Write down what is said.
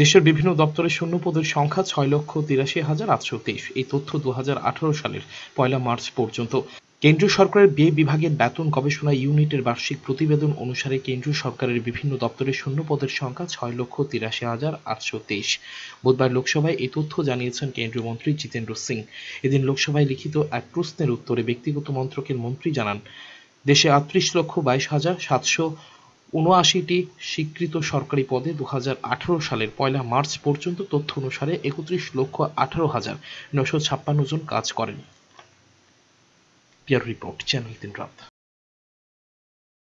দেশের বিভিন্ন দপ্তরের শূন্য পদের সংখ্যা ছয় লক্ষ তিরাশি হাজার আটশো তেইশ এই তথ্য দু সালের পয়লা মার্চ পর্যন্ত কেন্দ্রীয় সরকারের ব্যয় বিভাগের বেতন গবেষণা ইউনিটের বার্ষিক প্রতিবেদন অনুসারে কেন্দ্রীয় সরকারের বিভিন্ন দপ্তরের শূন্য পদের সংখ্যা ছয় লক্ষ তিরাশি হাজার আটশো তেইশ বুধবার লোকসভায় এই তথ্য জানিয়েছেন কেন্দ্রীয় মন্ত্রী জিতেন্দ্র সিং এদিন লোকসভায় লিখিত এক প্রশ্নের উত্তরে ব্যক্তিগত মন্ত্রকের মন্ত্রী জানান দেশে আটত্রিশ লক্ষ বাইশ হাজার সাতশো উনআশিটি স্বীকৃত সরকারি পদে দু সালের পয়লা মার্চ পর্যন্ত তথ্য অনুসারে একত্রিশ লক্ষ আঠারো হাজার নশো ছাপ্পান্ন জন কাজ করেন রিপোর্ট চ্যানেল তিন রাত